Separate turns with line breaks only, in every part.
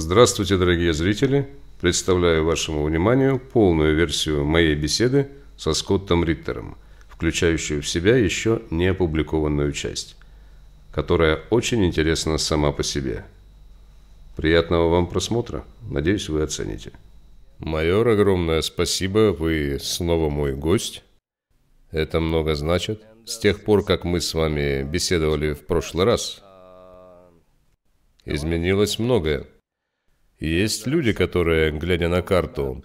Здравствуйте, дорогие зрители! Представляю вашему вниманию полную версию моей беседы со Скоттом Риттером, включающую в себя еще не опубликованную часть, которая очень интересна сама по себе. Приятного вам просмотра. Надеюсь, вы оцените. Майор, огромное спасибо. Вы снова мой гость. Это много значит. С тех пор, как мы с вами беседовали в прошлый раз, изменилось многое. Есть люди, которые, глядя на карту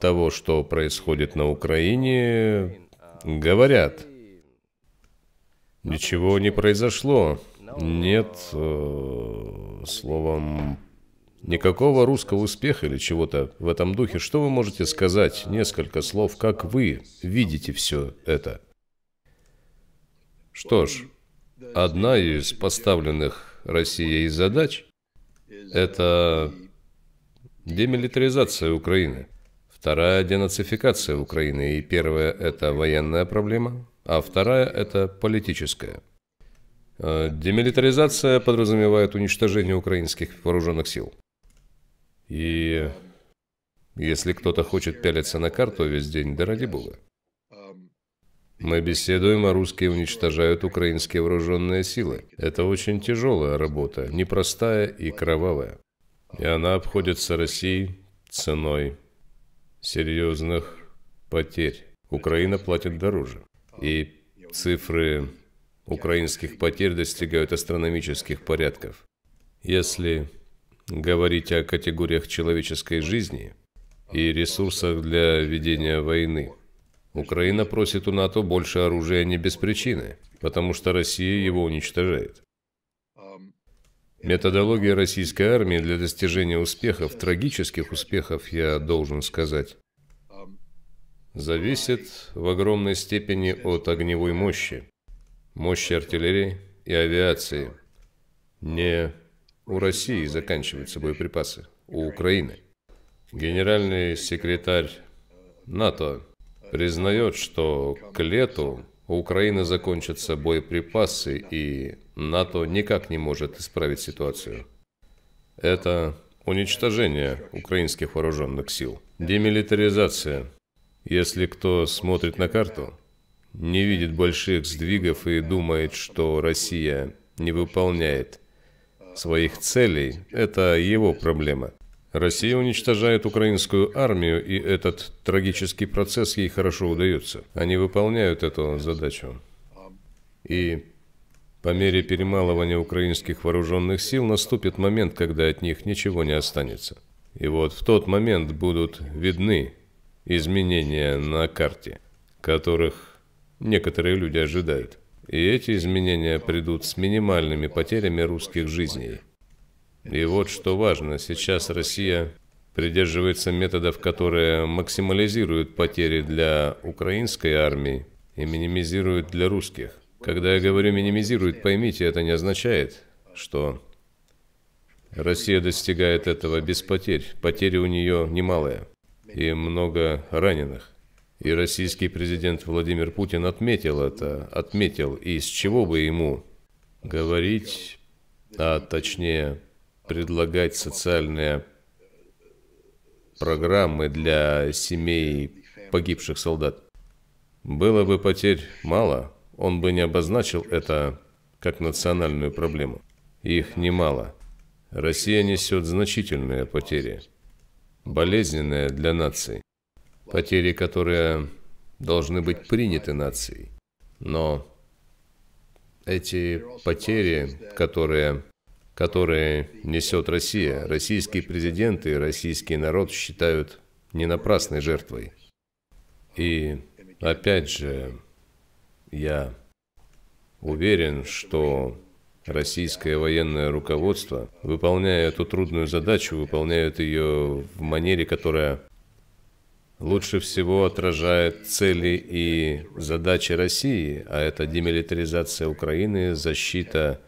того, что происходит на Украине, говорят, ничего не произошло, нет, э, словом, никакого русского успеха или чего-то в этом духе. Что вы можете сказать? Несколько слов, как вы видите все это? Что ж, одна из поставленных Россией задач – это Демилитаризация Украины. Вторая – денацификация Украины. И первая – это военная проблема, а вторая – это политическая. Э, демилитаризация подразумевает уничтожение украинских вооруженных сил. И если кто-то хочет пялиться на карту весь день, да ради бога. Мы беседуем, а русские уничтожают украинские вооруженные силы. Это очень тяжелая работа, непростая и кровавая. И она обходится России ценой серьезных потерь. Украина платит дороже. И цифры украинских потерь достигают астрономических порядков. Если говорить о категориях человеческой жизни и ресурсах для ведения войны, Украина просит у НАТО больше оружия а не без причины, потому что Россия его уничтожает. Методология российской армии для достижения успехов, трагических успехов, я должен сказать, зависит в огромной степени от огневой мощи, мощи артиллерии и авиации. Не у России заканчиваются боеприпасы, у Украины. Генеральный секретарь НАТО признает, что к лету у Украины закончатся боеприпасы и НАТО никак не может исправить ситуацию. Это уничтожение украинских вооруженных сил, демилитаризация. Если кто смотрит на карту, не видит больших сдвигов и думает, что Россия не выполняет своих целей, это его проблема. Россия уничтожает украинскую армию, и этот трагический процесс ей хорошо удается. Они выполняют эту задачу. И по мере перемалывания украинских вооруженных сил наступит момент, когда от них ничего не останется. И вот в тот момент будут видны изменения на карте, которых некоторые люди ожидают. И эти изменения придут с минимальными потерями русских жизней. И вот что важно, сейчас Россия придерживается методов, которые максимализируют потери для украинской армии и минимизируют для русских. Когда я говорю «минимизирует», поймите, это не означает, что Россия достигает этого без потерь. Потери у нее немалые и много раненых. И российский президент Владимир Путин отметил это, отметил, и с чего бы ему говорить, а точнее предлагать социальные программы для семей погибших солдат. Было бы потерь мало, он бы не обозначил это как национальную проблему. Их немало. Россия несет значительные потери, болезненные для наций, потери, которые должны быть приняты нацией. Но эти потери, которые, которые несет Россия, российские президенты и российский народ считают не напрасной жертвой. И опять же, я уверен, что российское военное руководство, выполняя эту трудную задачу, выполняют ее в манере, которая лучше всего отражает цели и задачи России, а это демилитаризация Украины, защита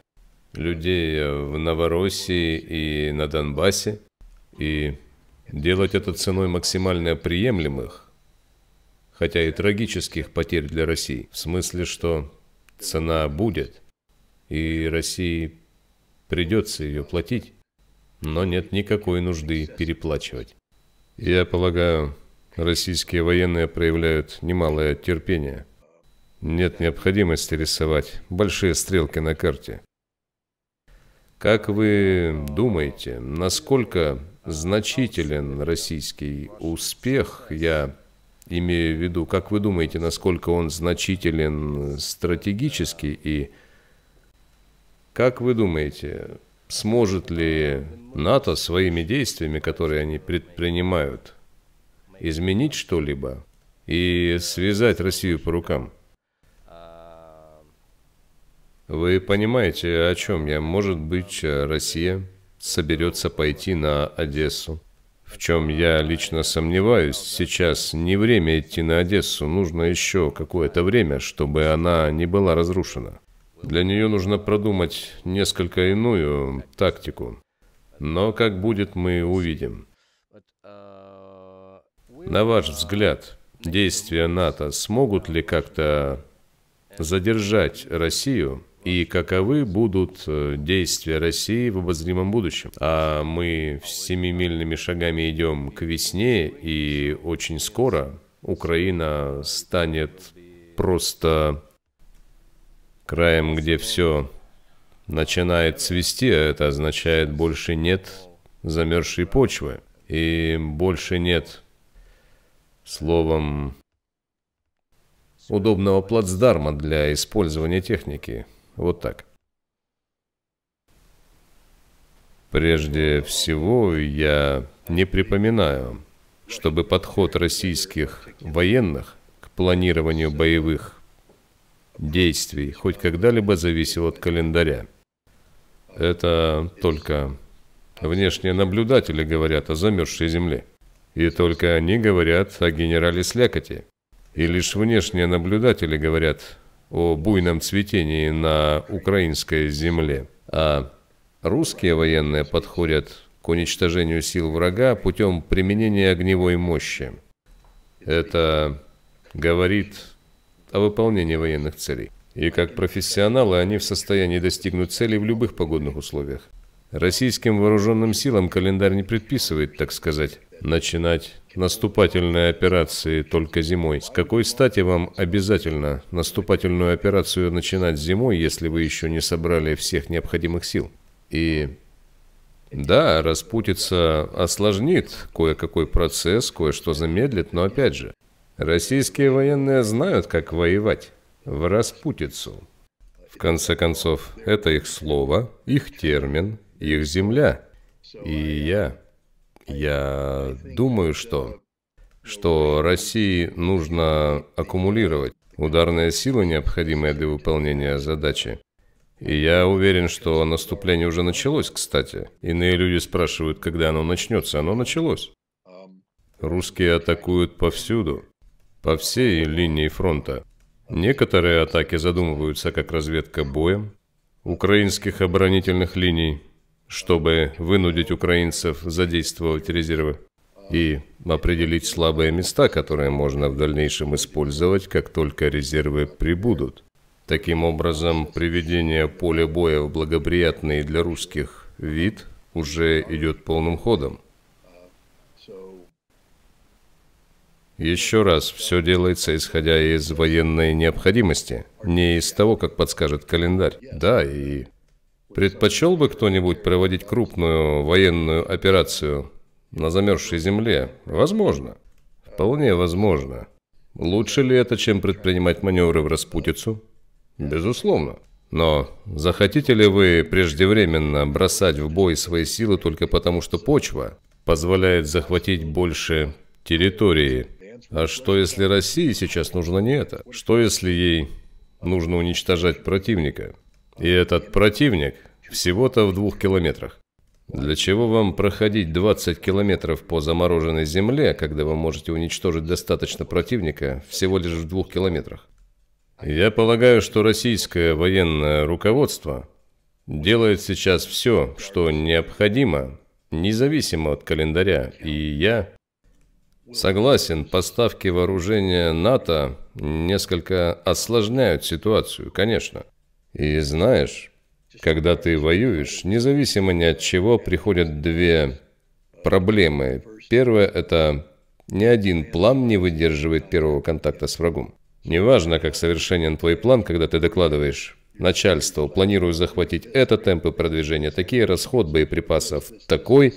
людей в Новороссии и на Донбассе, и делать это ценой максимально приемлемых хотя и трагических потерь для России, в смысле, что цена будет, и России придется ее платить, но нет никакой нужды переплачивать. Я полагаю, российские военные проявляют немалое терпение. Нет необходимости рисовать большие стрелки на карте. Как вы думаете, насколько значителен российский успех, я имею в виду, как вы думаете, насколько он значителен стратегически и как вы думаете, сможет ли НАТО своими действиями, которые они предпринимают, изменить что-либо и связать Россию по рукам? Вы понимаете, о чем я? Может быть, Россия соберется пойти на Одессу в чем я лично сомневаюсь, сейчас не время идти на Одессу, нужно еще какое-то время, чтобы она не была разрушена. Для нее нужно продумать несколько иную тактику. Но как будет, мы увидим. На ваш взгляд, действия НАТО смогут ли как-то задержать Россию и каковы будут э, действия России в обозримом будущем. А мы семимильными шагами идем к весне, и очень скоро Украина станет просто краем, где все начинает цвести, а это означает больше нет замерзшей почвы. И больше нет, словом, удобного плацдарма для использования техники. Вот так. Прежде всего, я не припоминаю, чтобы подход российских военных к планированию боевых действий хоть когда-либо зависел от календаря. Это только внешние наблюдатели говорят о замерзшей земле. И только они говорят о генерале Слякоти. И лишь внешние наблюдатели говорят о буйном цветении на украинской земле. А русские военные подходят к уничтожению сил врага путем применения огневой мощи. Это говорит о выполнении военных целей. И как профессионалы они в состоянии достигнуть целей в любых погодных условиях. Российским вооруженным силам календарь не предписывает, так сказать, начинать наступательные операции только зимой. С какой стати вам обязательно наступательную операцию начинать зимой, если вы еще не собрали всех необходимых сил? И да, распутиться осложнит кое-какой процесс, кое-что замедлит, но опять же, российские военные знают, как воевать в распутицу. В конце концов, это их слово, их термин, их земля. И я я думаю, что, что России нужно аккумулировать ударная сила, необходимая для выполнения задачи. И я уверен, что наступление уже началось, кстати. Иные люди спрашивают, когда оно начнется. Оно началось. Русские атакуют повсюду, по всей линии фронта. Некоторые атаки задумываются как разведка боем украинских оборонительных линий, чтобы вынудить украинцев задействовать резервы и определить слабые места, которые можно в дальнейшем использовать, как только резервы прибудут. Таким образом, приведение поля боя в благоприятный для русских вид уже идет полным ходом. Еще раз, все делается исходя из военной необходимости, не из того, как подскажет календарь. Да, и Предпочел бы кто-нибудь проводить крупную военную операцию на замерзшей земле? Возможно. Вполне возможно. Лучше ли это, чем предпринимать маневры в распутицу? Безусловно. Но захотите ли вы преждевременно бросать в бой свои силы только потому, что почва позволяет захватить больше территории? А что если России сейчас нужно не это? Что если ей нужно уничтожать противника? И этот противник всего-то в двух километрах. Для чего вам проходить 20 километров по замороженной земле, когда вы можете уничтожить достаточно противника всего лишь в двух километрах? Я полагаю, что российское военное руководство делает сейчас все, что необходимо, независимо от календаря, и я согласен, поставки вооружения НАТО несколько осложняют ситуацию, конечно. И знаешь, когда ты воюешь, независимо ни от чего, приходят две проблемы. Первое – это ни один план не выдерживает первого контакта с врагом. Неважно, как совершенен твой план, когда ты докладываешь начальству, планирую захватить это темпы продвижения, такие расход боеприпасов, такой,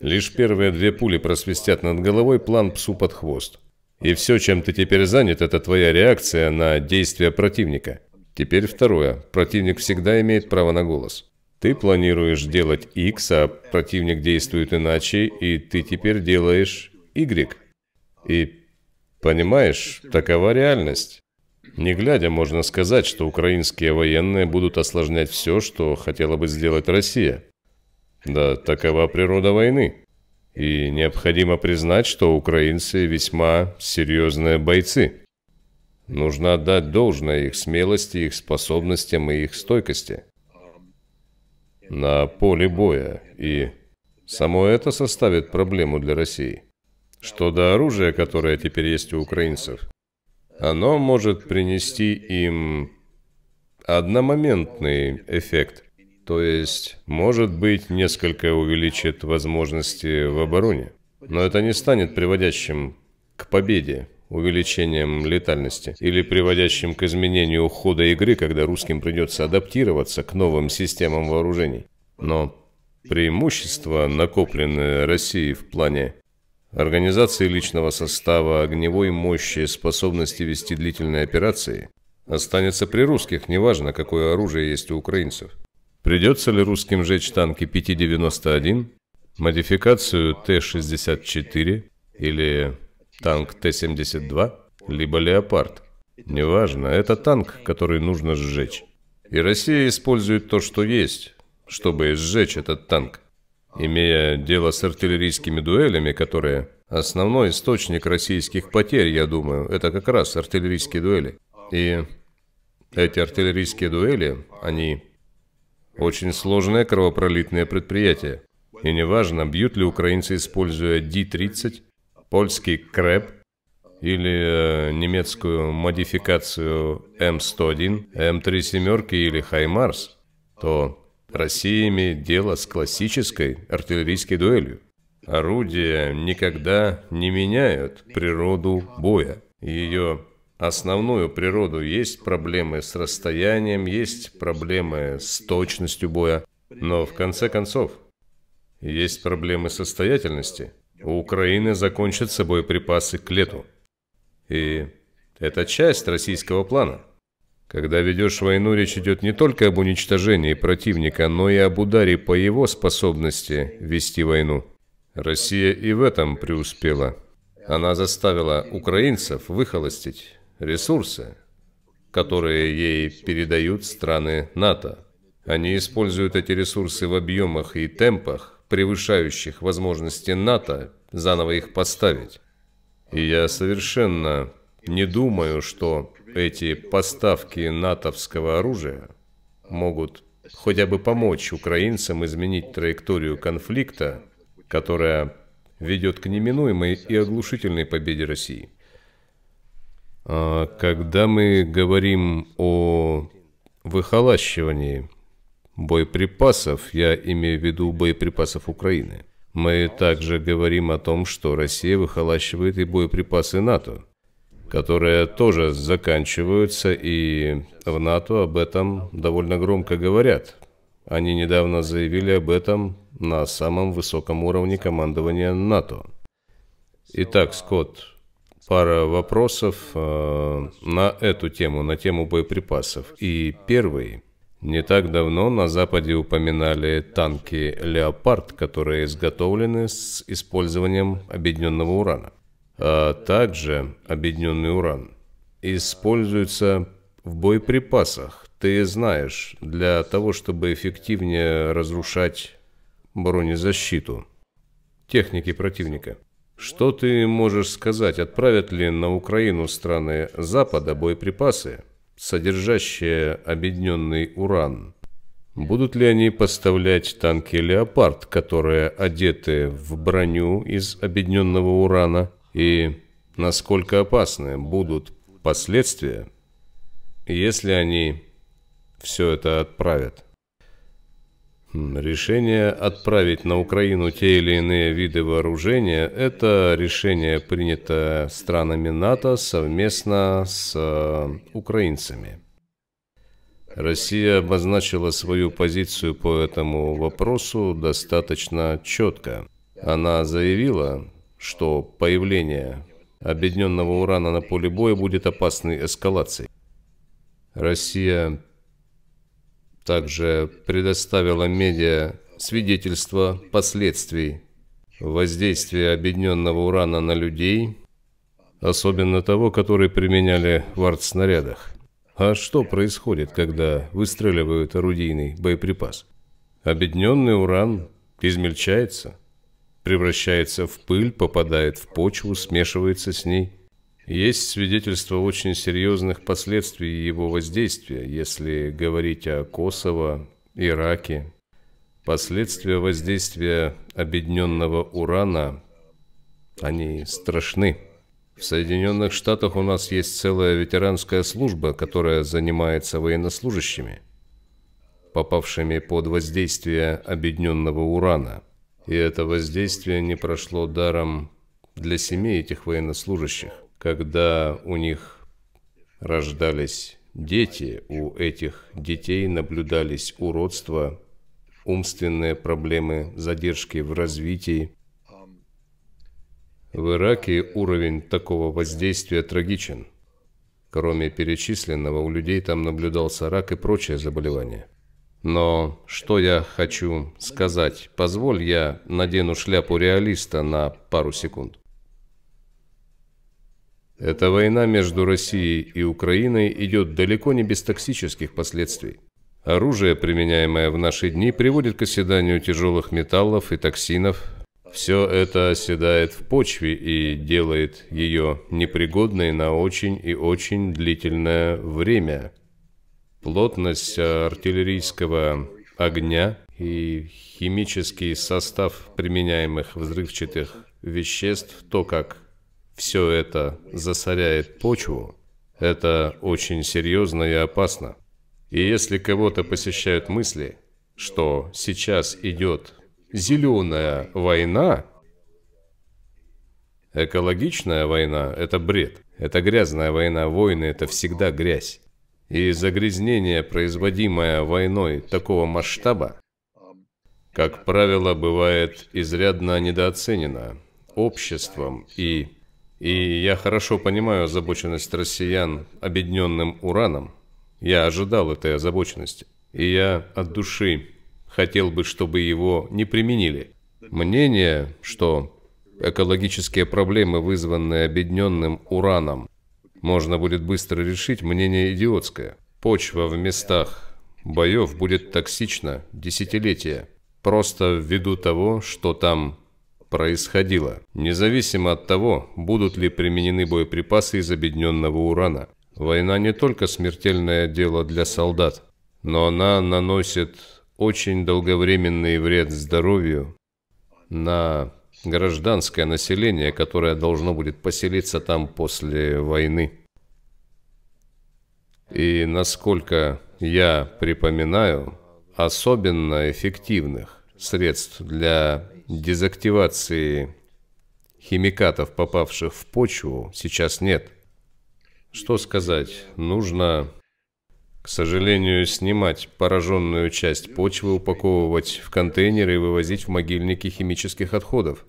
Лишь первые две пули просвистят над головой, план псу под хвост. И все, чем ты теперь занят, это твоя реакция на действия противника. Теперь второе. Противник всегда имеет право на голос. Ты планируешь делать X, а противник действует иначе, и ты теперь делаешь Y. И понимаешь, такова реальность. Не глядя, можно сказать, что украинские военные будут осложнять все, что хотела бы сделать Россия. Да, такова природа войны. И необходимо признать, что украинцы весьма серьезные бойцы. Нужно отдать должное их смелости, их способностям и их стойкости на поле боя, и само это составит проблему для России. Что до оружия, которое теперь есть у украинцев, оно может принести им одномоментный эффект, то есть, может быть, несколько увеличит возможности в обороне, но это не станет приводящим к победе увеличением летальности или приводящим к изменению хода игры, когда русским придется адаптироваться к новым системам вооружений. Но преимущества, накопленные Россией в плане организации личного состава, огневой мощи, способности вести длительные операции, останется при русских, неважно, какое оружие есть у украинцев. Придется ли русским жечь танки 591, модификацию Т-64 или танк Т-72, либо «Леопард». Неважно, это танк, который нужно сжечь. И Россия использует то, что есть, чтобы сжечь этот танк. Имея дело с артиллерийскими дуэлями, которые... Основной источник российских потерь, я думаю, это как раз артиллерийские дуэли. И эти артиллерийские дуэли, они очень сложное кровопролитное предприятие. И неважно, бьют ли украинцы, используя Ди-30 польский КРЭП или э, немецкую модификацию М101, эм М3 эм семерки или Хаймарс, то Россия имеет дело с классической артиллерийской дуэлью. Орудия никогда не меняют природу боя. Ее основную природу есть проблемы с расстоянием, есть проблемы с точностью боя. Но в конце концов, есть проблемы состоятельности – у Украины собой припасы к лету. И это часть российского плана. Когда ведешь войну, речь идет не только об уничтожении противника, но и об ударе по его способности вести войну. Россия и в этом преуспела. Она заставила украинцев выхолостить ресурсы, которые ей передают страны НАТО. Они используют эти ресурсы в объемах и темпах, превышающих возможности НАТО, заново их поставить. И я совершенно не думаю, что эти поставки натовского оружия могут хотя бы помочь украинцам изменить траекторию конфликта, которая ведет к неминуемой и оглушительной победе России. А когда мы говорим о выхолащивании боеприпасов, я имею в виду боеприпасов Украины. Мы также говорим о том, что Россия выхолащивает и боеприпасы НАТО, которые тоже заканчиваются, и в НАТО об этом довольно громко говорят. Они недавно заявили об этом на самом высоком уровне командования НАТО. Итак, Скотт, пара вопросов э, на эту тему, на тему боеприпасов. И первый – не так давно на Западе упоминали танки «Леопард», которые изготовлены с использованием объединенного урана. А также объединенный уран используется в боеприпасах, ты знаешь, для того, чтобы эффективнее разрушать бронезащиту техники противника. Что ты можешь сказать, отправят ли на Украину страны Запада боеприпасы, содержащее объединенный уран. Будут ли они поставлять танки «Леопард», которые одеты в броню из объединенного урана, и насколько опасны будут последствия, если они все это отправят? Решение отправить на Украину те или иные виды вооружения – это решение, принято странами НАТО совместно с э, украинцами. Россия обозначила свою позицию по этому вопросу достаточно четко. Она заявила, что появление объединенного урана на поле боя будет опасной эскалацией. Россия также предоставила медиа свидетельство последствий воздействия объединенного урана на людей, особенно того, который применяли в артснарядах. А что происходит, когда выстреливают орудийный боеприпас? Объединенный уран измельчается, превращается в пыль, попадает в почву, смешивается с ней. Есть свидетельство очень серьезных последствий его воздействия, если говорить о Косово, Ираке. Последствия воздействия объединенного урана, они страшны. В Соединенных Штатах у нас есть целая ветеранская служба, которая занимается военнослужащими, попавшими под воздействие объединенного урана. И это воздействие не прошло даром для семей этих военнослужащих когда у них рождались дети, у этих детей наблюдались уродства, умственные проблемы, задержки в развитии. В Ираке уровень такого воздействия трагичен. Кроме перечисленного, у людей там наблюдался рак и прочие заболевания. Но что я хочу сказать? Позволь, я надену шляпу реалиста на пару секунд. Эта война между Россией и Украиной идет далеко не без токсических последствий. Оружие, применяемое в наши дни, приводит к оседанию тяжелых металлов и токсинов. Все это оседает в почве и делает ее непригодной на очень и очень длительное время. Плотность артиллерийского огня и химический состав применяемых взрывчатых веществ, то, как все это засоряет почву, это очень серьезно и опасно. И если кого-то посещают мысли, что сейчас идет зеленая война, экологичная война – это бред. Это грязная война, войны – это всегда грязь. И загрязнение, производимое войной такого масштаба, как правило, бывает изрядно недооценено обществом и и я хорошо понимаю озабоченность россиян обедненным ураном. Я ожидал этой озабоченности. И я от души хотел бы, чтобы его не применили. Мнение, что экологические проблемы, вызванные обедненным ураном, можно будет быстро решить, мнение идиотское. Почва в местах боев будет токсична десятилетия, просто ввиду того, что там происходило, независимо от того, будут ли применены боеприпасы из обедненного урана. Война не только смертельное дело для солдат, но она наносит очень долговременный вред здоровью на гражданское население, которое должно будет поселиться там после войны. И насколько я припоминаю, особенно эффективных средств для дезактивации химикатов, попавших в почву, сейчас нет. Что сказать? Нужно, к сожалению, снимать пораженную часть почвы, упаковывать в контейнеры и вывозить в могильники химических отходов.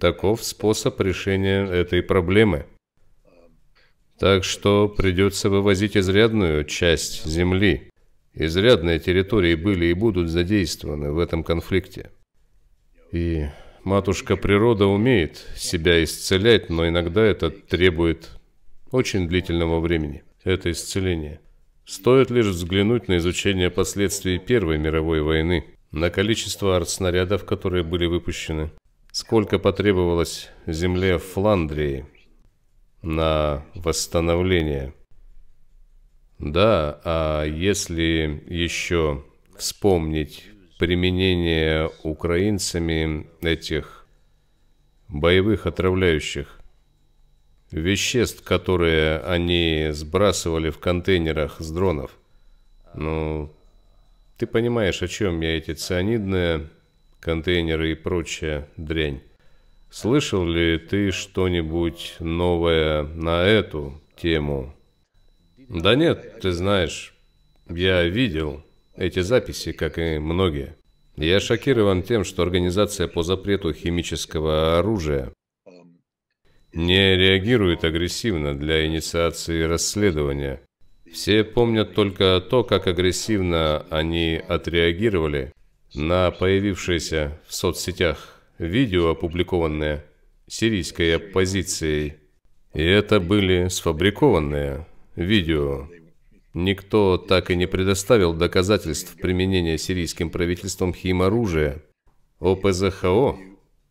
Таков способ решения этой проблемы. Так что придется вывозить изрядную часть земли. Изрядные территории были и будут задействованы в этом конфликте. И матушка природа умеет себя исцелять, но иногда это требует очень длительного времени. Это исцеление. Стоит лишь взглянуть на изучение последствий Первой мировой войны, на количество артснарядов, которые были выпущены, сколько потребовалось земле Фландрии на восстановление. Да, а если еще вспомнить применение украинцами этих боевых отравляющих веществ, которые они сбрасывали в контейнерах с дронов. Ну, ты понимаешь, о чем я, эти цианидные контейнеры и прочая дрянь. Слышал ли ты что-нибудь новое на эту тему? Да нет, ты знаешь, я видел эти записи, как и многие. Я шокирован тем, что Организация по запрету химического оружия не реагирует агрессивно для инициации расследования. Все помнят только то, как агрессивно они отреагировали на появившееся в соцсетях видео, опубликованное сирийской оппозицией. И это были сфабрикованные видео, Никто так и не предоставил доказательств применения сирийским правительством химоружия. ОПЗХО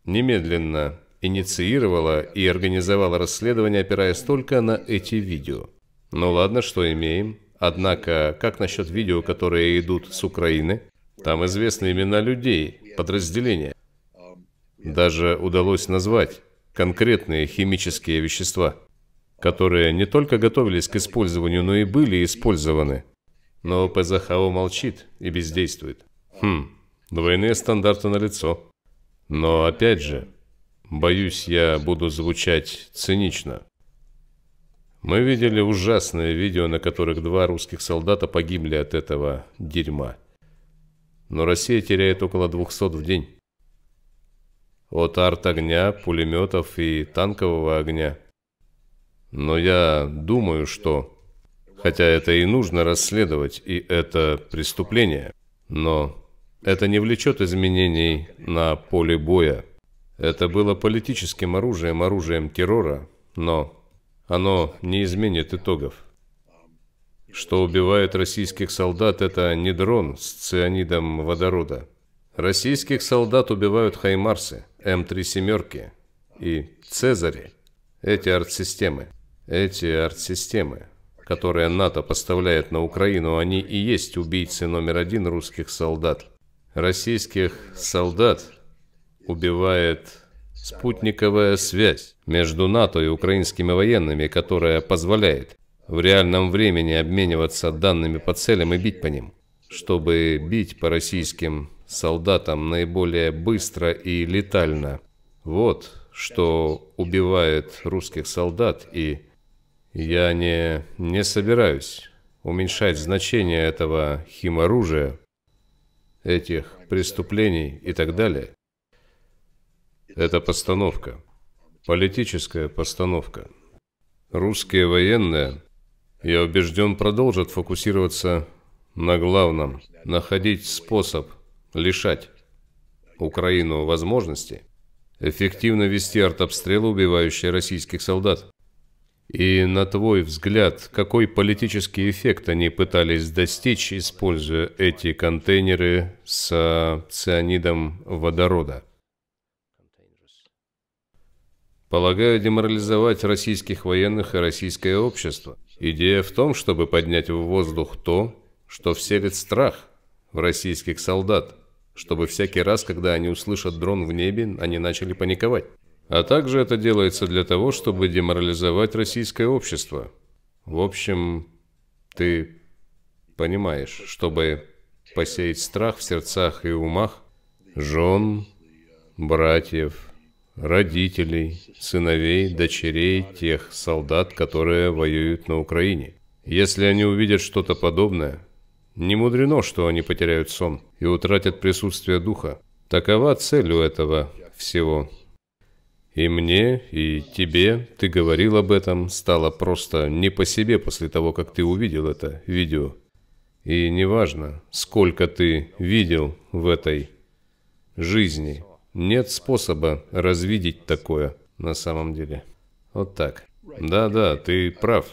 немедленно инициировала и организовала расследование, опираясь только на эти видео. Ну ладно, что имеем. Однако, как насчет видео, которые идут с Украины? Там известны имена людей, подразделения. Даже удалось назвать конкретные химические вещества которые не только готовились к использованию, но и были использованы. Но ПЗХО молчит и бездействует. Хм, двойные стандарты налицо. Но опять же, боюсь, я буду звучать цинично. Мы видели ужасные видео, на которых два русских солдата погибли от этого дерьма. Но Россия теряет около 200 в день. От арт-огня, пулеметов и танкового огня но я думаю, что... Хотя это и нужно расследовать, и это преступление, но это не влечет изменений на поле боя. Это было политическим оружием, оружием террора, но оно не изменит итогов. Что убивает российских солдат, это не дрон с цианидом водорода. Российских солдат убивают «Хаймарсы», М3 эм «семерки» и «Цезари», эти арт-системы. Эти арт-системы, которые НАТО поставляет на Украину, они и есть убийцы номер один русских солдат. Российских солдат убивает спутниковая связь между НАТО и украинскими военными, которая позволяет в реальном времени обмениваться данными по целям и бить по ним, чтобы бить по российским солдатам наиболее быстро и летально. Вот что убивает русских солдат и я не, не собираюсь уменьшать значение этого химоружия, этих преступлений и так далее. Это постановка, политическая постановка. Русские военные, я убежден, продолжат фокусироваться на главном, находить способ лишать Украину возможности эффективно вести артобстрелы, убивающие российских солдат. И на твой взгляд, какой политический эффект они пытались достичь, используя эти контейнеры с цианидом водорода? Полагаю, деморализовать российских военных и российское общество. Идея в том, чтобы поднять в воздух то, что вселит страх в российских солдат, чтобы всякий раз, когда они услышат дрон в небе, они начали паниковать. А также это делается для того, чтобы деморализовать российское общество. В общем, ты понимаешь, чтобы посеять страх в сердцах и умах жен, братьев, родителей, сыновей, дочерей тех солдат, которые воюют на Украине. Если они увидят что-то подобное, не мудрено, что они потеряют сон и утратят присутствие духа. Такова цель у этого всего. И мне, и тебе, ты говорил об этом, стало просто не по себе после того, как ты увидел это видео. И неважно, сколько ты видел в этой жизни, нет способа развидеть такое на самом деле. Вот так. Да-да, ты прав.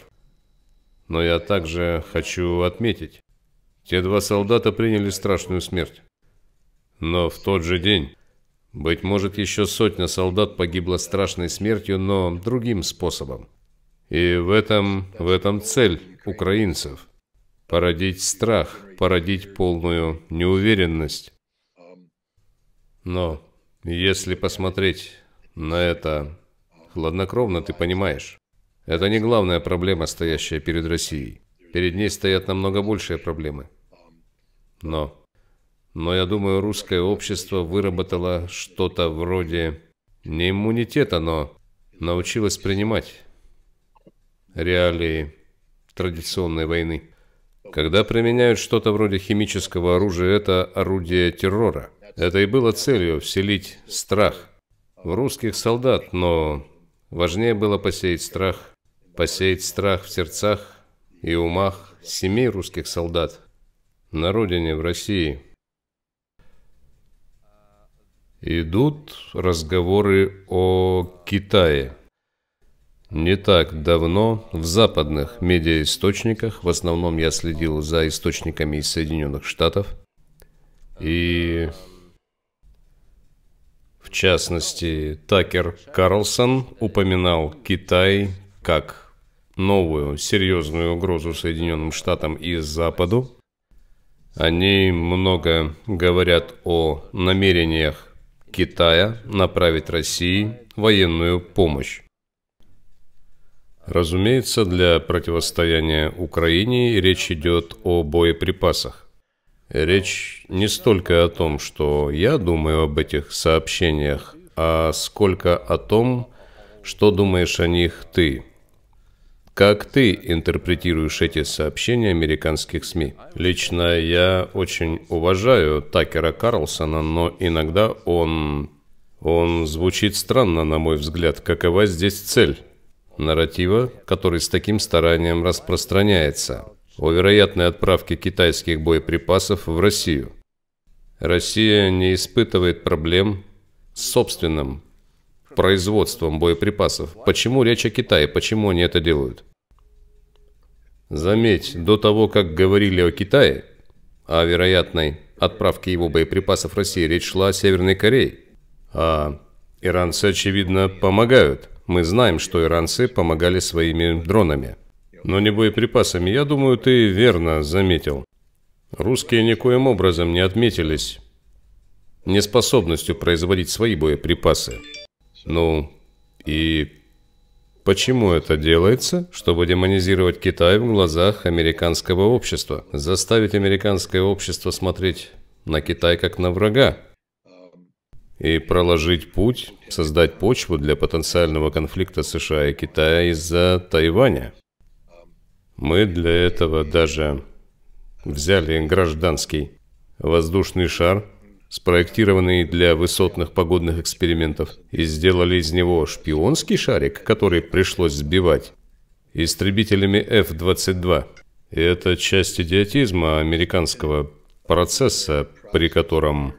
Но я также хочу отметить, те два солдата приняли страшную смерть. Но в тот же день быть может, еще сотня солдат погибла страшной смертью, но другим способом. И в этом, в этом цель украинцев. Породить страх, породить полную неуверенность. Но если посмотреть на это хладнокровно, ты понимаешь, это не главная проблема, стоящая перед Россией. Перед ней стоят намного большие проблемы. Но но я думаю, русское общество выработало что-то вроде не иммунитета, но научилось принимать реалии традиционной войны. Когда применяют что-то вроде химического оружия, это орудие террора. Это и было целью – вселить страх в русских солдат, но важнее было посеять страх. Посеять страх в сердцах и умах семей русских солдат на родине, в России – Идут разговоры о Китае. Не так давно в западных медиаисточниках, в основном я следил за источниками из Соединенных Штатов, и в частности Такер Карлсон упоминал Китай как новую серьезную угрозу Соединенным Штатам и Западу. Они много говорят о намерениях Китая направить России военную помощь. Разумеется, для противостояния Украине речь идет о боеприпасах. Речь не столько о том, что я думаю об этих сообщениях, а сколько о том, что думаешь о них ты. Как ты интерпретируешь эти сообщения американских СМИ? Лично я очень уважаю Такера Карлсона, но иногда он... Он звучит странно, на мой взгляд. Какова здесь цель? Нарратива, который с таким старанием распространяется о вероятной отправке китайских боеприпасов в Россию. Россия не испытывает проблем с собственным производством боеприпасов. Почему речь о Китае? Почему они это делают? Заметь, до того, как говорили о Китае, о а, вероятной отправке его боеприпасов России, речь шла о Северной Корее. А иранцы, очевидно, помогают. Мы знаем, что иранцы помогали своими дронами. Но не боеприпасами, я думаю, ты верно заметил. Русские никоим образом не отметились неспособностью производить свои боеприпасы. Ну, и Почему это делается? Чтобы демонизировать Китай в глазах американского общества. Заставить американское общество смотреть на Китай как на врага. И проложить путь, создать почву для потенциального конфликта США и Китая из-за Тайваня. Мы для этого даже взяли гражданский воздушный шар спроектированный для высотных погодных экспериментов, и сделали из него шпионский шарик, который пришлось сбивать, истребителями F-22. Это часть идиотизма американского процесса, при котором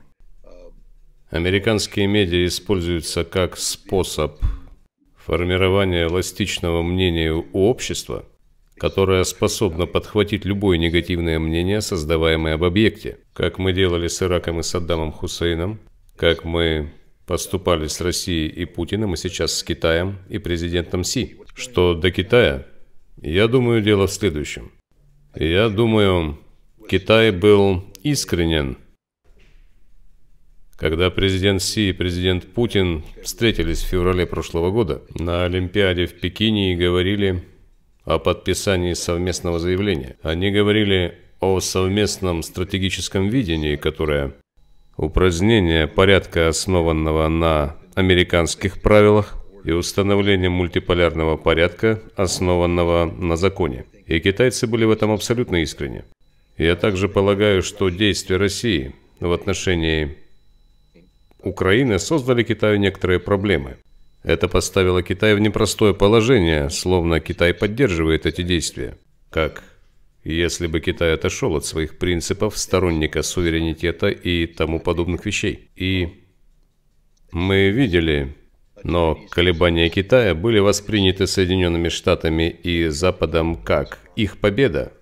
американские медиа используются как способ формирования эластичного мнения у общества – которая способна подхватить любое негативное мнение, создаваемое об объекте. Как мы делали с Ираком и Саддамом Хусейном, как мы поступали с Россией и Путиным, и сейчас с Китаем и президентом Си. Что до Китая, я думаю, дело в следующем. Я думаю, Китай был искренен, когда президент Си и президент Путин встретились в феврале прошлого года на Олимпиаде в Пекине и говорили о подписании совместного заявления. Они говорили о совместном стратегическом видении, которое упразднение порядка, основанного на американских правилах, и установление мультиполярного порядка, основанного на законе. И китайцы были в этом абсолютно искренни. Я также полагаю, что действия России в отношении Украины создали Китаю некоторые проблемы. Это поставило Китай в непростое положение, словно Китай поддерживает эти действия. Как? Если бы Китай отошел от своих принципов сторонника суверенитета и тому подобных вещей. И мы видели, но колебания Китая были восприняты Соединенными Штатами и Западом как их победа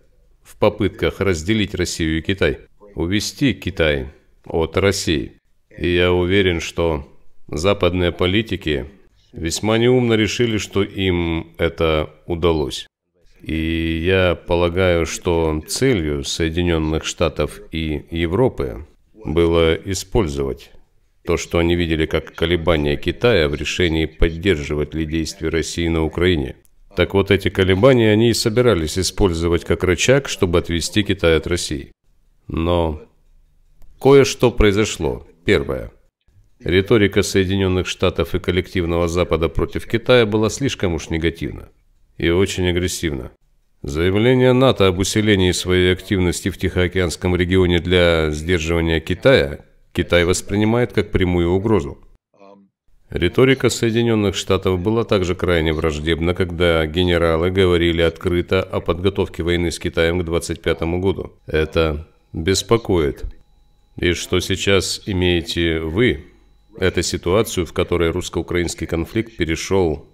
в попытках разделить Россию и Китай, увести Китай от России. И я уверен, что западные политики весьма неумно решили, что им это удалось. И я полагаю, что целью Соединенных Штатов и Европы было использовать то, что они видели как колебания Китая в решении поддерживать ли действия России на Украине. Так вот, эти колебания они и собирались использовать как рычаг, чтобы отвести Китай от России. Но кое-что произошло. Первое. Риторика Соединенных Штатов и коллективного Запада против Китая была слишком уж негативна и очень агрессивна. Заявление НАТО об усилении своей активности в Тихоокеанском регионе для сдерживания Китая Китай воспринимает как прямую угрозу. Риторика Соединенных Штатов была также крайне враждебна, когда генералы говорили открыто о подготовке войны с Китаем к 25 году. Это беспокоит. И что сейчас имеете вы, эту ситуацию, в которой русско-украинский конфликт перешел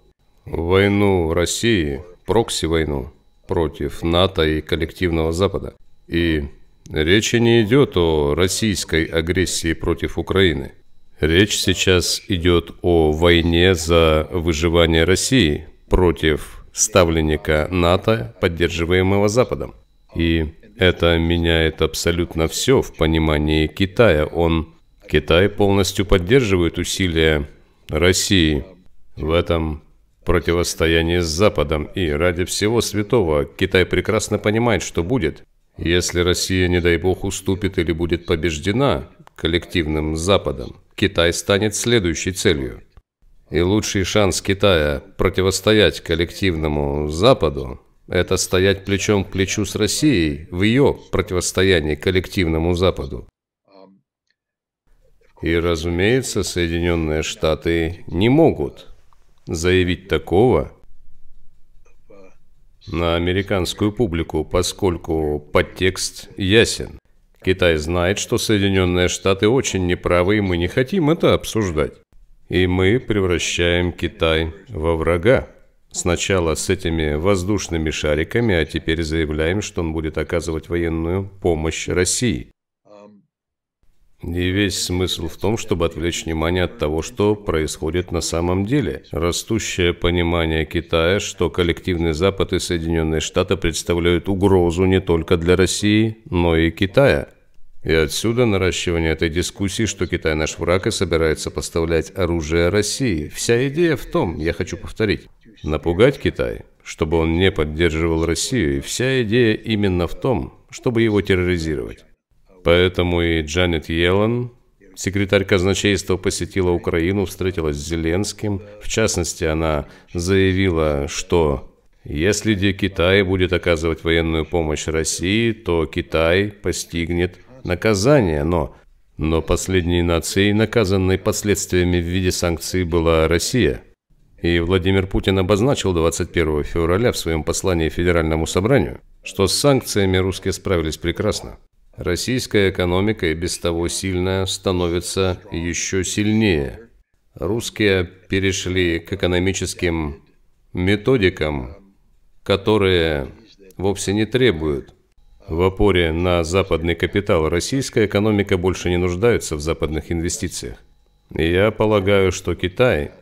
в войну России, прокси-войну против НАТО и коллективного Запада. И речи не идет о российской агрессии против Украины. Речь сейчас идет о войне за выживание России против ставленника НАТО, поддерживаемого Западом. И это меняет абсолютно все в понимании Китая. Он Китай полностью поддерживает усилия России в этом противостоянии с Западом, и ради всего святого Китай прекрасно понимает, что будет, если Россия, не дай бог, уступит или будет побеждена коллективным Западом. Китай станет следующей целью. И лучший шанс Китая противостоять коллективному Западу – это стоять плечом к плечу с Россией в ее противостоянии коллективному Западу. И, разумеется, Соединенные Штаты не могут заявить такого на американскую публику, поскольку подтекст ясен. Китай знает, что Соединенные Штаты очень неправы, и мы не хотим это обсуждать. И мы превращаем Китай во врага. Сначала с этими воздушными шариками, а теперь заявляем, что он будет оказывать военную помощь России. И весь смысл в том, чтобы отвлечь внимание от того, что происходит на самом деле. Растущее понимание Китая, что коллективный Запад и Соединенные Штаты представляют угрозу не только для России, но и Китая. И отсюда наращивание этой дискуссии, что Китай наш враг и собирается поставлять оружие России. Вся идея в том, я хочу повторить, напугать Китай, чтобы он не поддерживал Россию, и вся идея именно в том, чтобы его терроризировать. Поэтому и Джанет Йеллен, секретарь казначейства, посетила Украину, встретилась с Зеленским. В частности, она заявила, что если Китай будет оказывать военную помощь России, то Китай постигнет наказание, но... Но последней нацией, наказанной последствиями в виде санкций, была Россия. И Владимир Путин обозначил 21 февраля в своем послании Федеральному собранию, что с санкциями русские справились прекрасно. Российская экономика, и без того сильная, становится еще сильнее. Русские перешли к экономическим методикам, которые вовсе не требуют. В опоре на западный капитал российская экономика больше не нуждается в западных инвестициях. Я полагаю, что Китай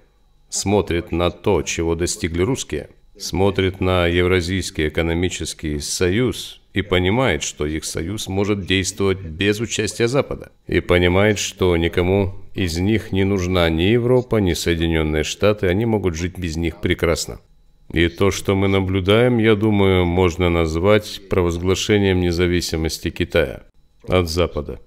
смотрит на то, чего достигли русские, смотрит на Евразийский экономический союз – и понимает, что их союз может действовать без участия Запада, и понимает, что никому из них не нужна ни Европа, ни Соединенные Штаты, они могут жить без них прекрасно. И то, что мы наблюдаем, я думаю, можно назвать провозглашением независимости Китая от Запада.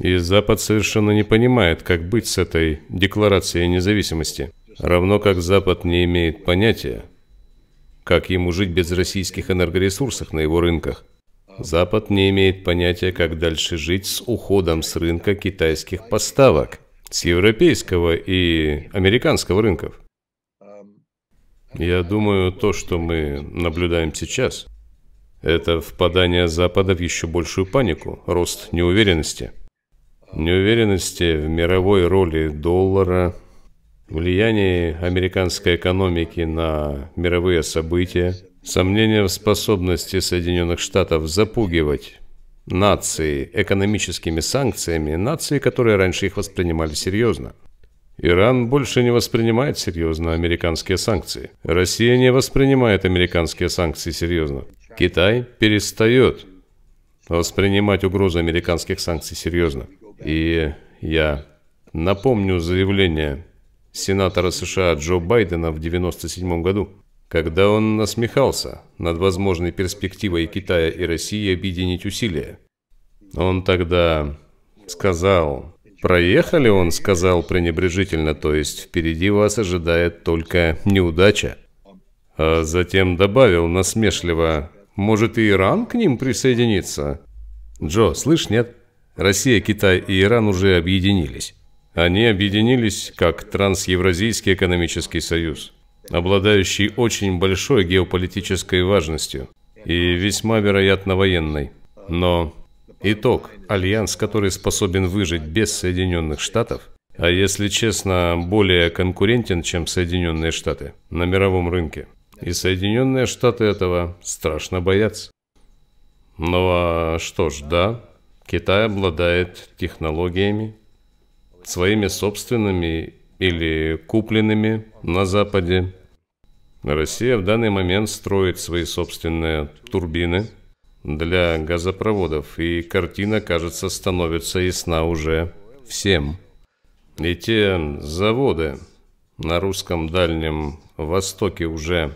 И Запад совершенно не понимает, как быть с этой декларацией независимости, равно как Запад не имеет понятия, как ему жить без российских энергоресурсов на его рынках? Запад не имеет понятия, как дальше жить с уходом с рынка китайских поставок, с европейского и американского рынков. Я думаю, то, что мы наблюдаем сейчас, это впадание Запада в еще большую панику, рост неуверенности. Неуверенности в мировой роли доллара – Влияние американской экономики на мировые события, сомнения в способности Соединенных Штатов запугивать нации экономическими санкциями, нации, которые раньше их воспринимали серьезно. Иран больше не воспринимает серьезно американские санкции. Россия не воспринимает американские санкции серьезно. Китай перестает воспринимать угрозы американских санкций серьезно. И я напомню заявление сенатора США Джо Байдена в 1997 году, когда он насмехался над возможной перспективой Китая и России объединить усилия. Он тогда сказал, проехали, он сказал пренебрежительно, то есть впереди вас ожидает только неудача. А затем добавил насмешливо, может и Иран к ним присоединится? Джо, слышь, нет? Россия, Китай и Иран уже объединились. Они объединились как Трансевразийский экономический союз, обладающий очень большой геополитической важностью и весьма вероятно военной. Но итог, альянс, который способен выжить без Соединенных Штатов, а если честно, более конкурентен, чем Соединенные Штаты на мировом рынке. И Соединенные Штаты этого страшно боятся. Ну а что ж, да, Китай обладает технологиями, своими собственными или купленными на Западе. Россия в данный момент строит свои собственные турбины для газопроводов, и картина, кажется, становится ясна уже всем. И те заводы на русском Дальнем Востоке уже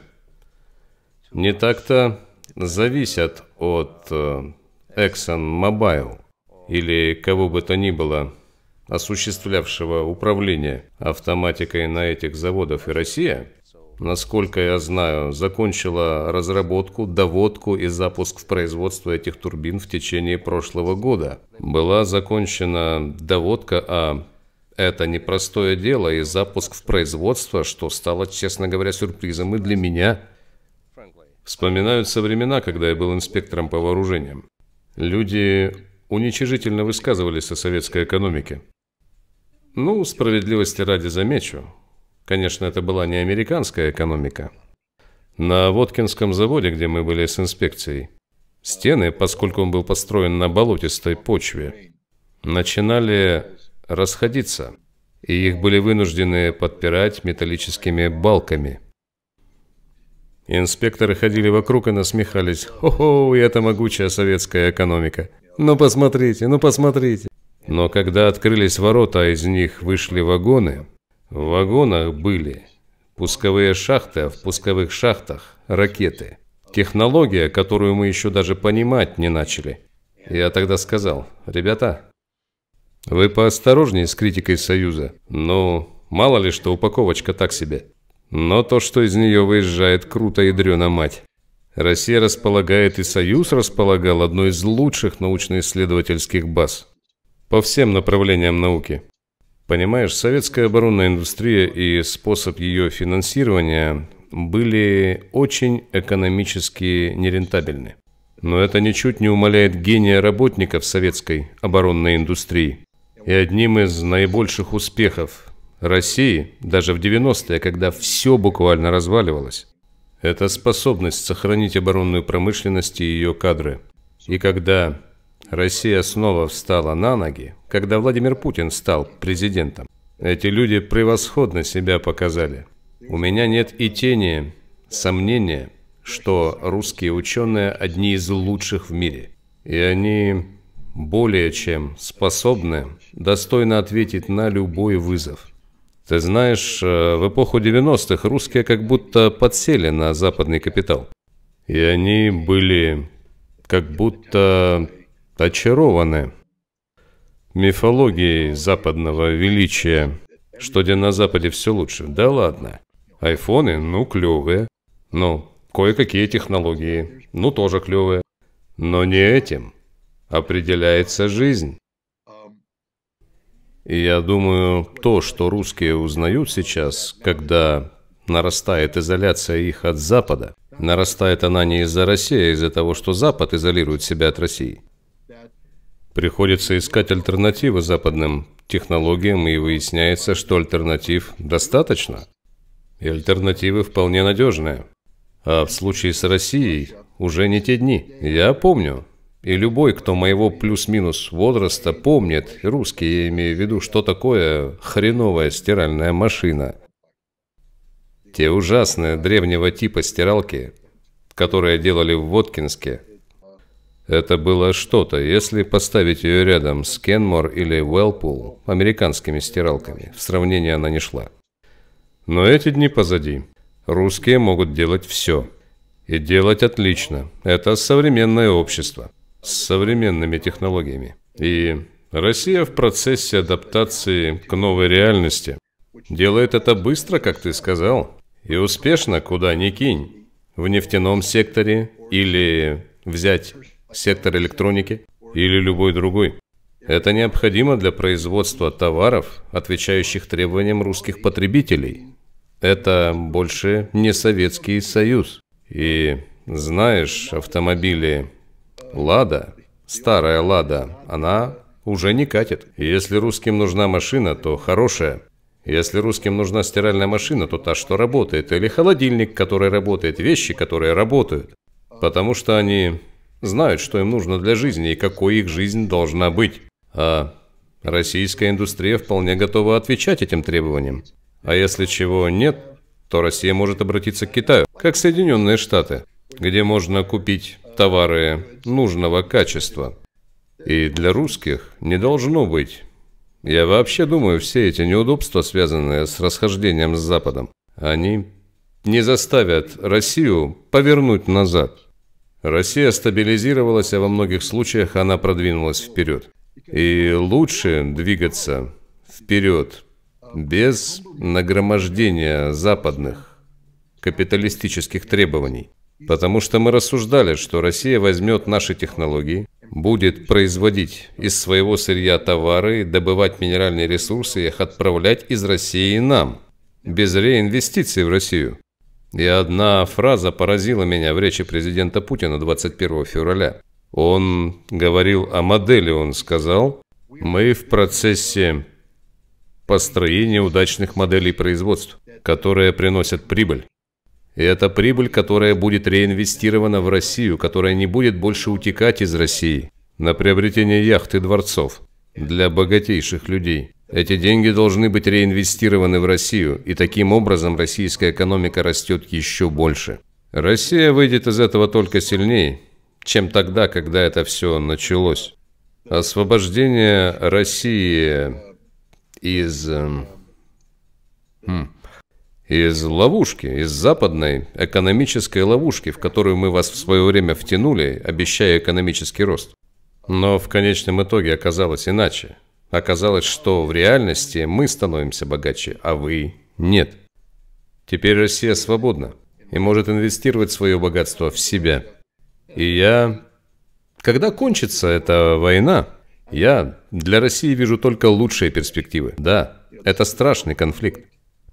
не так-то зависят от э, ExxonMobil или кого бы то ни было – осуществлявшего управление автоматикой на этих заводах и Россия, насколько я знаю, закончила разработку, доводку и запуск в производство этих турбин в течение прошлого года. Была закончена доводка, а это непростое дело, и запуск в производство, что стало, честно говоря, сюрпризом и для меня. Вспоминаются времена, когда я был инспектором по вооружениям. Люди уничижительно высказывались о советской экономике. Ну, справедливости ради замечу. Конечно, это была не американская экономика. На Воткинском заводе, где мы были с инспекцией, стены, поскольку он был построен на болотистой почве, начинали расходиться, и их были вынуждены подпирать металлическими балками. Инспекторы ходили вокруг и насмехались. «О, хо и это могучая советская экономика! Ну посмотрите, ну посмотрите!» Но когда открылись ворота, а из них вышли вагоны, в вагонах были пусковые шахты, а в пусковых шахтах – ракеты. Технология, которую мы еще даже понимать не начали. Я тогда сказал, ребята, вы поосторожнее с критикой Союза. Ну, мало ли что, упаковочка так себе. Но то, что из нее выезжает, круто и дрена мать. Россия располагает и Союз располагал одной из лучших научно-исследовательских баз – по всем направлениям науки. Понимаешь, советская оборонная индустрия и способ ее финансирования были очень экономически нерентабельны. Но это ничуть не умаляет гения работников советской оборонной индустрии. И одним из наибольших успехов России, даже в 90-е, когда все буквально разваливалось, это способность сохранить оборонную промышленность и ее кадры. И когда Россия снова встала на ноги, когда Владимир Путин стал президентом. Эти люди превосходно себя показали. У меня нет и тени сомнения, что русские ученые одни из лучших в мире. И они более чем способны достойно ответить на любой вызов. Ты знаешь, э, в эпоху 90-х русские как будто подсели на западный капитал. И они были как будто очарованы мифологией западного величия, что где на Западе все лучше. Да ладно. Айфоны, ну, клевые. Ну, кое-какие технологии, ну, тоже клевые. Но не этим определяется жизнь. И я думаю, то, что русские узнают сейчас, когда нарастает изоляция их от Запада, нарастает она не из-за России, а из-за того, что Запад изолирует себя от России. Приходится искать альтернативы западным технологиям, и выясняется, что альтернатив достаточно. И альтернативы вполне надежные. А в случае с Россией уже не те дни. Я помню. И любой, кто моего плюс-минус возраста, помнит, русский я имею в виду, что такое хреновая стиральная машина. Те ужасные древнего типа стиралки, которые делали в Воткинске, это было что-то, если поставить ее рядом с Кенмор или Уэлпул, американскими стиралками. В сравнение она не шла. Но эти дни позади. Русские могут делать все. И делать отлично. Это современное общество. С современными технологиями. И Россия в процессе адаптации к новой реальности. Делает это быстро, как ты сказал. И успешно, куда ни кинь. В нефтяном секторе или взять сектор электроники или любой другой. Это необходимо для производства товаров, отвечающих требованиям русских потребителей. Это больше не Советский Союз. И знаешь, автомобили «Лада», старая «Лада», она уже не катит. Если русским нужна машина, то хорошая. Если русским нужна стиральная машина, то та, что работает, или холодильник, который работает, вещи, которые работают. Потому что они знают, что им нужно для жизни и какой их жизнь должна быть. А российская индустрия вполне готова отвечать этим требованиям. А если чего нет, то Россия может обратиться к Китаю, как Соединенные Штаты, где можно купить товары нужного качества. И для русских не должно быть. Я вообще думаю, все эти неудобства, связанные с расхождением с Западом, они не заставят Россию повернуть назад. Россия стабилизировалась, а во многих случаях она продвинулась вперед. И лучше двигаться вперед без нагромождения западных капиталистических требований. Потому что мы рассуждали, что Россия возьмет наши технологии, будет производить из своего сырья товары, добывать минеральные ресурсы и их отправлять из России нам, без реинвестиций в Россию. И одна фраза поразила меня в речи президента Путина 21 февраля. Он говорил о «А модели, он сказал, мы в процессе построения удачных моделей производства, которые приносят прибыль. И это прибыль, которая будет реинвестирована в Россию, которая не будет больше утекать из России на приобретение яхт и дворцов для богатейших людей. Эти деньги должны быть реинвестированы в Россию, и таким образом российская экономика растет еще больше. Россия выйдет из этого только сильнее, чем тогда, когда это все началось. Освобождение России из... Эм, хм, из ловушки, из западной экономической ловушки, в которую мы вас в свое время втянули, обещая экономический рост. Но в конечном итоге оказалось иначе. Оказалось, что в реальности мы становимся богаче, а вы нет. Теперь Россия свободна и может инвестировать свое богатство в себя. И я... Когда кончится эта война, я для России вижу только лучшие перспективы. Да, это страшный конфликт.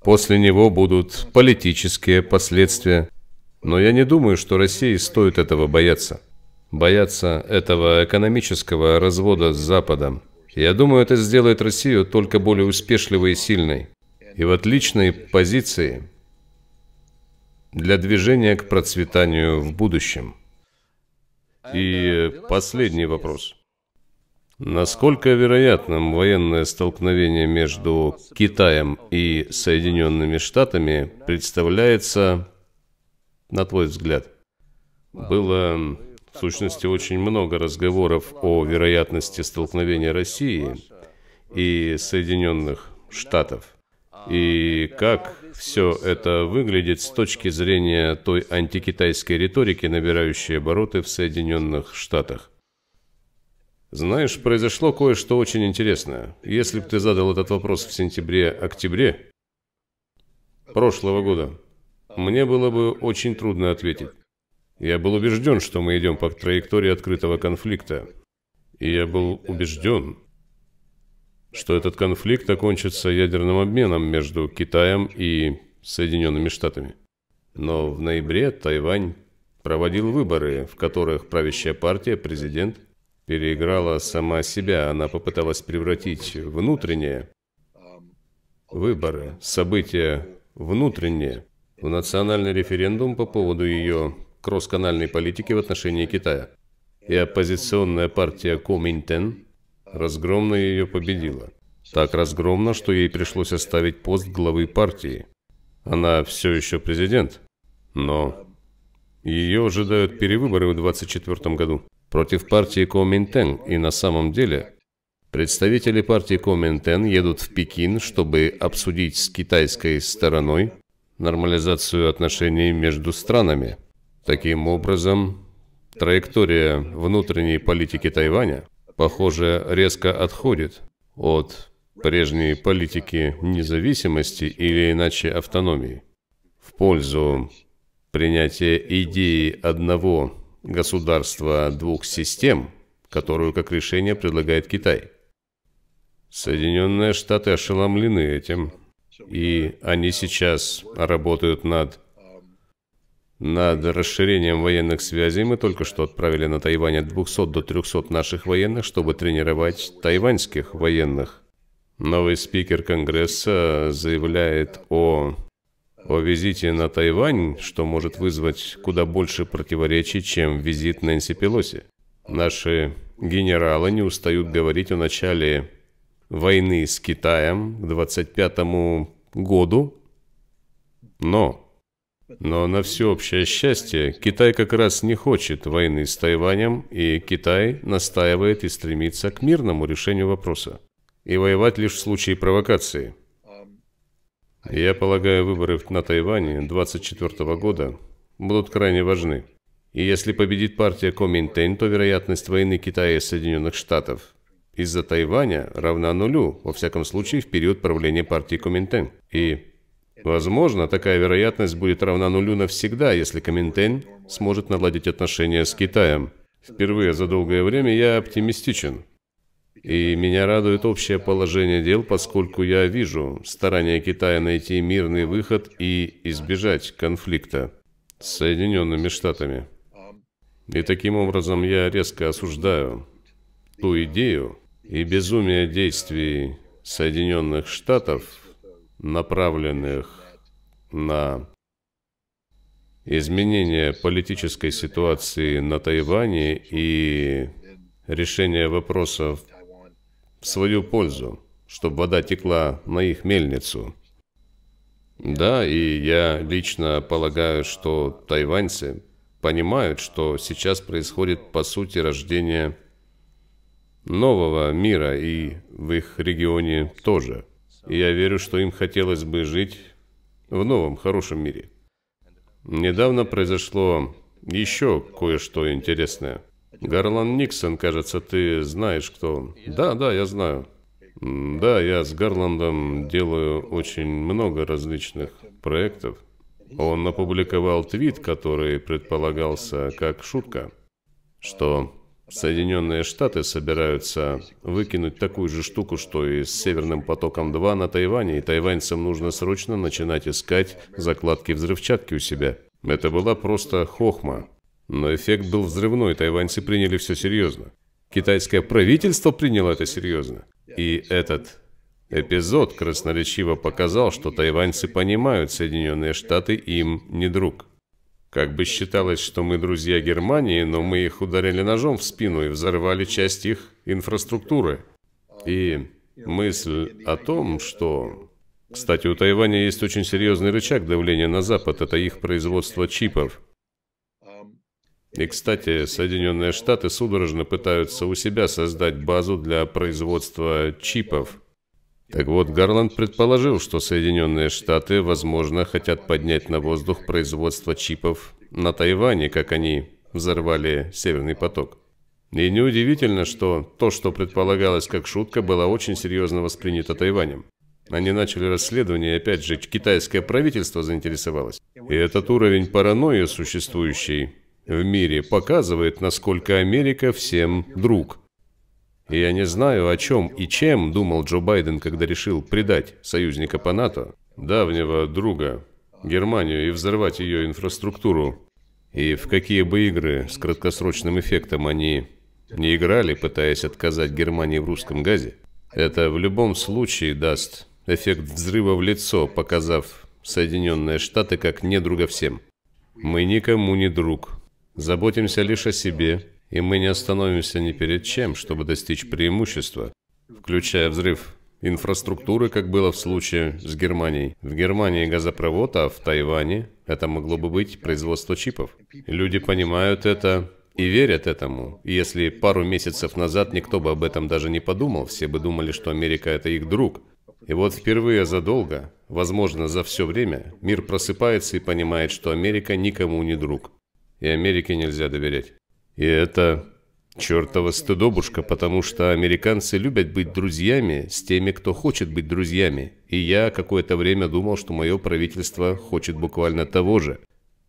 После него будут политические последствия. Но я не думаю, что России стоит этого бояться. Бояться этого экономического развода с Западом. Я думаю, это сделает Россию только более успешливой и сильной. И в отличной позиции для движения к процветанию в будущем. И последний вопрос. Насколько вероятным военное столкновение между Китаем и Соединенными Штатами представляется, на твой взгляд? Было в сущности, очень много разговоров о вероятности столкновения России и Соединенных Штатов. И как все это выглядит с точки зрения той антикитайской риторики, набирающей обороты в Соединенных Штатах. Знаешь, произошло кое-что очень интересное. Если бы ты задал этот вопрос в сентябре-октябре прошлого года, мне было бы очень трудно ответить. Я был убежден, что мы идем по траектории открытого конфликта. И я был убежден, что этот конфликт окончится ядерным обменом между Китаем и Соединенными Штатами. Но в ноябре Тайвань проводил выборы, в которых правящая партия, президент, переиграла сама себя. Она попыталась превратить внутренние выборы, события внутренние, в национальный референдум по поводу ее к росканальной политике в отношении Китая. И оппозиционная партия Коминтен разгромно ее победила. Так разгромно, что ей пришлось оставить пост главы партии. Она все еще президент, но ее ожидают перевыборы в 2024 году против партии Коминтен, и на самом деле представители партии Коминтен едут в Пекин, чтобы обсудить с китайской стороной нормализацию отношений между странами – Таким образом, траектория внутренней политики Тайваня, похоже, резко отходит от прежней политики независимости или иначе автономии в пользу принятия идеи одного государства двух систем, которую как решение предлагает Китай. Соединенные Штаты ошеломлены этим, и они сейчас работают над над расширением военных связей мы только что отправили на Тайвань от 200 до 300 наших военных, чтобы тренировать тайваньских военных. Новый спикер Конгресса заявляет о о визите на Тайвань, что может вызвать куда больше противоречий, чем визит Нэнси Пелоси. Наши генералы не устают говорить о начале войны с Китаем к 25 году, но но на всеобщее счастье Китай как раз не хочет войны с Тайванем, и Китай настаивает и стремится к мирному решению вопроса. И воевать лишь в случае провокации. Я полагаю, выборы на Тайване 24 года будут крайне важны. И если победит партия Коминтейн, то вероятность войны Китая и Соединенных Штатов из-за Тайваня равна нулю, во всяком случае, в период правления партии Коминтейн. И Возможно, такая вероятность будет равна нулю навсегда, если Коминтень сможет наладить отношения с Китаем. Впервые за долгое время я оптимистичен. И меня радует общее положение дел, поскольку я вижу старание Китая найти мирный выход и избежать конфликта с Соединенными Штатами. И таким образом я резко осуждаю ту идею и безумие действий Соединенных Штатов направленных на изменение политической ситуации на Тайване и решение вопросов в свою пользу, чтобы вода текла на их мельницу. Да, и я лично полагаю, что тайваньцы понимают, что сейчас происходит по сути рождение нового мира и в их регионе тоже – я верю, что им хотелось бы жить в новом хорошем мире. Недавно произошло еще кое-что интересное. Гарланд Никсон, кажется, ты знаешь, кто он. Да, да, я знаю. Да, я с Гарландом делаю очень много различных проектов. Он опубликовал твит, который предполагался как шутка, что Соединенные Штаты собираются выкинуть такую же штуку, что и с Северным потоком-2 на Тайване, и тайваньцам нужно срочно начинать искать закладки взрывчатки у себя. Это была просто хохма. Но эффект был взрывной, тайваньцы приняли все серьезно. Китайское правительство приняло это серьезно. И этот эпизод красноречиво показал, что тайваньцы понимают, Соединенные Штаты им не друг. Как бы считалось, что мы друзья Германии, но мы их ударили ножом в спину и взорвали часть их инфраструктуры. И мысль о том, что... Кстати, у Тайваня есть очень серьезный рычаг давления на Запад, это их производство чипов. И, кстати, Соединенные Штаты судорожно пытаются у себя создать базу для производства чипов. Так вот, Гарланд предположил, что Соединенные Штаты, возможно, хотят поднять на воздух производство чипов на Тайване, как они взорвали Северный поток. И неудивительно, что то, что предполагалось как шутка, было очень серьезно воспринято Тайванем. Они начали расследование, и опять же, китайское правительство заинтересовалось. И этот уровень паранойи, существующий в мире, показывает, насколько Америка всем друг. И я не знаю, о чем и чем думал Джо Байден, когда решил предать союзника по НАТО, давнего друга, Германию и взорвать ее инфраструктуру, и в какие бы игры с краткосрочным эффектом они не играли, пытаясь отказать Германии в русском газе, это в любом случае даст эффект взрыва в лицо, показав Соединенные Штаты как недруга всем. Мы никому не друг, заботимся лишь о себе и мы не остановимся ни перед чем, чтобы достичь преимущества, включая взрыв инфраструктуры, как было в случае с Германией. В Германии газопровод, а в Тайване это могло бы быть производство чипов. Люди понимают это и верят этому. И если пару месяцев назад никто бы об этом даже не подумал, все бы думали, что Америка это их друг. И вот впервые задолго, возможно, за все время, мир просыпается и понимает, что Америка никому не друг. И Америке нельзя доверять. И это чертова стыдобушка, потому что американцы любят быть друзьями с теми, кто хочет быть друзьями. И я какое-то время думал, что мое правительство хочет буквально того же.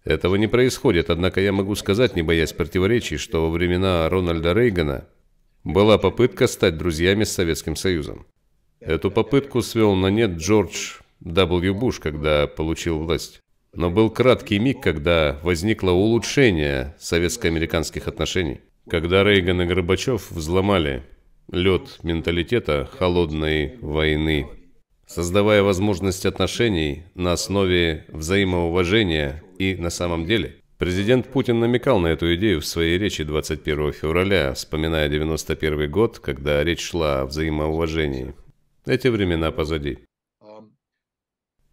Этого не происходит, однако я могу сказать, не боясь противоречий, что во времена Рональда Рейгана была попытка стать друзьями с Советским Союзом. Эту попытку свел на нет Джордж W. Буш, когда получил власть. Но был краткий миг, когда возникло улучшение советско-американских отношений. Когда Рейган и Горбачев взломали лед менталитета холодной войны, создавая возможность отношений на основе взаимоуважения и на самом деле. Президент Путин намекал на эту идею в своей речи 21 февраля, вспоминая 91 год, когда речь шла о взаимоуважении. Эти времена позади.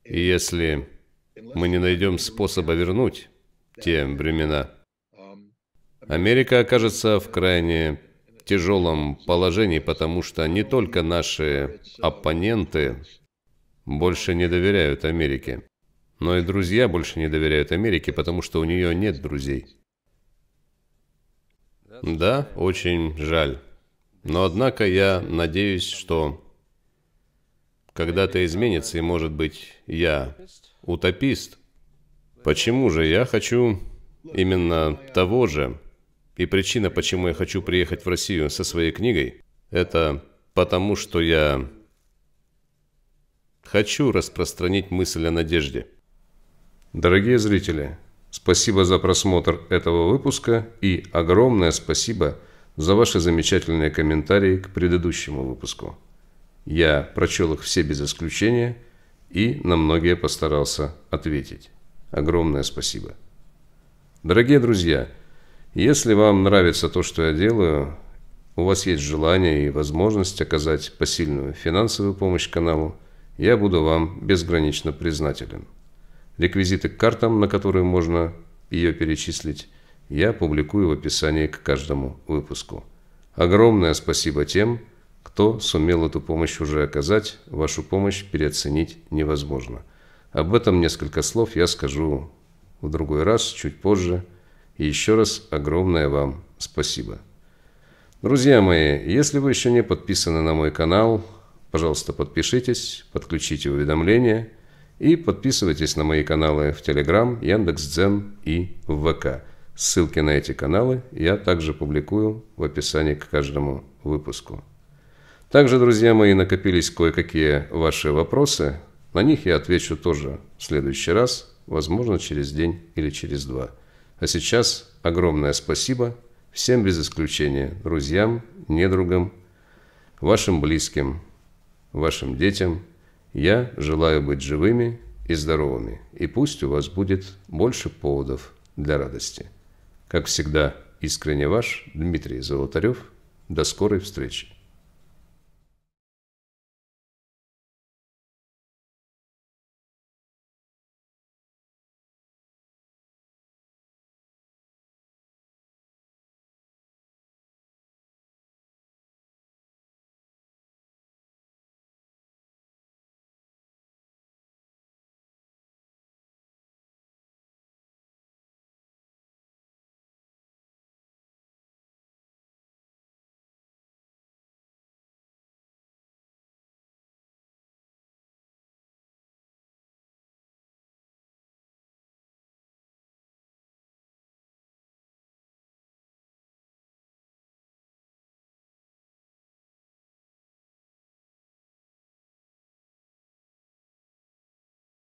И если мы не найдем способа вернуть те времена, Америка окажется в крайне тяжелом положении, потому что не только наши оппоненты больше не доверяют Америке, но и друзья больше не доверяют Америке, потому что у нее нет друзей. Да, очень жаль. Но однако я надеюсь, что когда-то изменится, и может быть я утопист. Почему же я хочу именно того же? И причина, почему я хочу приехать в Россию со своей книгой, это потому, что я хочу распространить мысль о надежде. Дорогие зрители, спасибо за просмотр этого выпуска и огромное спасибо за ваши замечательные комментарии к предыдущему выпуску. Я прочел их все без исключения – и на многие постарался ответить. Огромное спасибо. Дорогие друзья, если вам нравится то, что я делаю, у вас есть желание и возможность оказать посильную финансовую помощь каналу, я буду вам безгранично признателен. Реквизиты к картам, на которые можно ее перечислить, я публикую в описании к каждому выпуску. Огромное спасибо тем, кто сумел эту помощь уже оказать, вашу помощь переоценить невозможно. Об этом несколько слов я скажу в другой раз, чуть позже. И еще раз огромное вам спасибо. Друзья мои, если вы еще не подписаны на мой канал, пожалуйста, подпишитесь, подключите уведомления и подписывайтесь на мои каналы в Telegram, Яндекс.Дзен и ВК. Ссылки на эти каналы я также публикую в описании к каждому выпуску. Также, друзья мои, накопились кое-какие ваши вопросы. На них я отвечу тоже в следующий раз, возможно, через день или через два. А сейчас огромное спасибо всем без исключения, друзьям, недругам, вашим близким, вашим детям. Я желаю быть живыми и здоровыми, и пусть у вас будет больше поводов для радости. Как всегда, искренне ваш Дмитрий Золотарев. До скорой встречи!